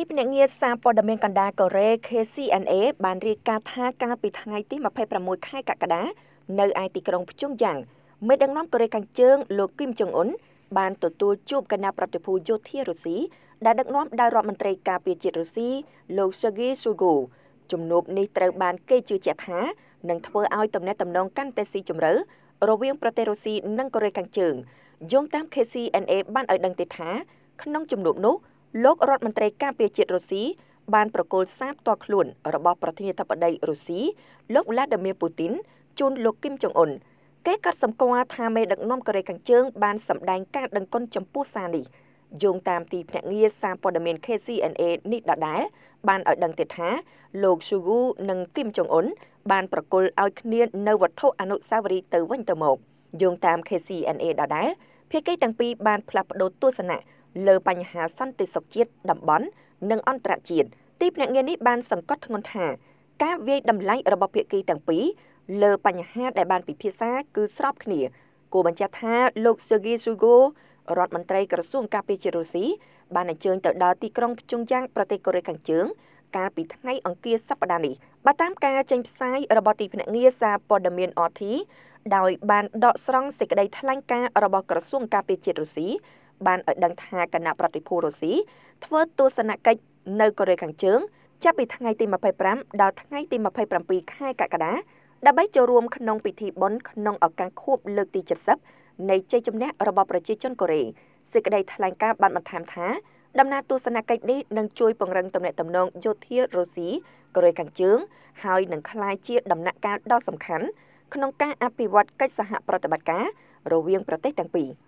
ទីភ្នាក់ងារសារព័ត៌មានកណ្ដាលកូរ៉េ KCNA បានរាយការណ៍ថាកាលពីថ្ងៃទី26ខែកក្កដានៅឯទីក្រុងភ្ជុងយ៉ាងមេដឹកនាំកូរ៉េខាងជើងលោកគីមចុងអ៊ុនបានទទួលជួបគណៈប្រតិភូយោធារុស្ស៊ីដែលដឹកនាំដោយរដ្ឋមន្ត្រីការពារជាតិរុស្ស៊ីលោក Sergei Shoigu ជំនួបនេះត្រូវបានគេជឿជាក់ថានឹងធ្វើឲ្យទំនាក់ទំនងកាន់តែស៊ីជម្រៅរវាងប្រទេសរុស្ស៊ីនិងកូរ៉េខាងជើងយោងតាម KCNA បានឲ្យដឹងទេថាក្នុងជំនួបនោះលោករដ្ឋមន្ត្រីការពារជាតិរុស្ស៊ីបានប្រកូលសារផ្ទាល់ខ្លួន របស់ប្រធានាធិបតីរុស្ស៊ីលោក Vladimir Putin ជូនលោក Kim Jong Un គេកាត់សម្គាល់ថាមេដឹកនាំកូរ៉េខាងជើងបាន សម្ដែងការដឹងគុណចំពោះសារនេះយោងតាមទីភ្នាក់ងារសារព័ត៌មាន KCNA នេះដដែលបានឲ្យដឹងទៀតថា លោក Sugu និង Kim Jong Un បានប្រកុលឲ្យគ្នានៅវត្ថុអនុស្សាវរីយ៍ទៅវិញទៅមកយោងតាម KCNA ដដែលភាគីទាំងពីរបានផ្លាស់ប្តូរទស្សនៈលើបញ្ហាសន្តិសុខជាតិតំបន់ និងអន្តរជាតិទីភ្នាក់ងារនេះបានសង្កត់ធ្ងន់ថា ការវាយតម្លៃរបស់ភាគីទាំងពីរលើ បញ្ហាដែលបានពិភាក្សា គឺស្របគ្នាគូបញ្ជាក់ថា លោក Sergei Shoigu រដ្ឋមន្ត្រីក្រសួងការពារជាតិរុស្ស៊ីបានអញ្ជើញទៅដល់ទីក្រុងព្យុងយ៉ាងប្រទេសកូរ៉េខាងជើងកាលពីថ្ងៃអង្គារសប្តាហ៍នេះបើតាមការចេញផ្សាយរបស់ទីភ្នាក់ងារសារព័ត៌មាន RT ដោយបាន ដកស្រង់សេចក្តីថ្លែងការណ៍របស់ក្រសួងការពារជាតិរុស្ស៊ីបានឲ្យដឹងថាគណៈប្រតិភូរុស្ស៊ីធ្វើទស្សនកិច្ចនៅកូរ៉េខាងជើងចាប់ពីថ្ងៃទី25ដល់ថ្ងៃទី27ខែកក្កដាដើម្បីចូលរួម ក្នុងពិធីបុណ្យក្នុងឱកាសខួបលើកទី70នៃជ័យជំនះរបស់ប្រជាជនកូរ៉េសេចក្តីថ្លែងការណ៍បានបន្ថែមថាដំណើរទស្សនកិច្ចនេះនឹងជួយពង្រឹងទំនាក់ទំនងយោធារុស្ស៊ីកូរ៉េខាងជើងហើយនឹងក្លាយជាដំណាក់កាលដ៏សំខាន់ក្នុងការអភិវឌ្ឍកិច្ចសហប្រតិបត្តិការរវាងប្រទេសទាំងពីរ។